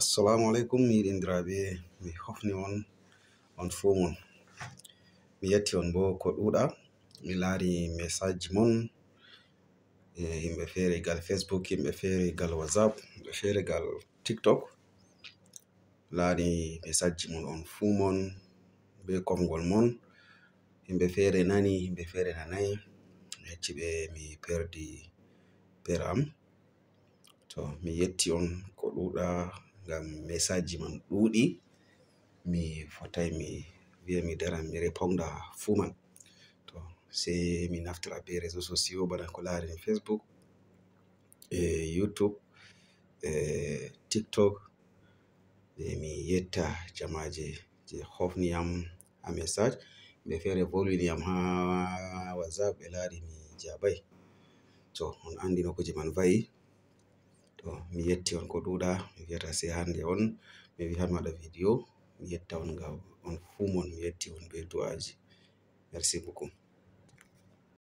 assalamu aleykum mi yiɗindiraaɓe mi hofni on on fuu mon mi yetti on boo ko ɗuuɗa mi laari message mon e yimɓe feere gal facebook yimɓe feere gal whatsapp yimɓe feere gal tiktok laari message mon on fuu mon bee komgol mon yimɓe feere nani yimɓe feere nanayi mi yecci ɓe mi perdi pere am to mi yetti on ko ɗuuɗa ngam mesaji man ɗuɗi mi fotai mi wi'a mi dara mi reponda fu man to sei mi naftira be reseau sociaux bana ko larini facebook e youtube e tiktok e mi yetta jamaje je hofniyam ha message ɓe feere volwiniyam ha whatsapp ɓe laari mi jabai to on andi no kuje man va'i to mi yetti on ko ɗuɗa mi wiyata sai hande on mi wi han waɗa video mi yetta on ngam on fuu mon mi yetti on be du'aji merci beaucoup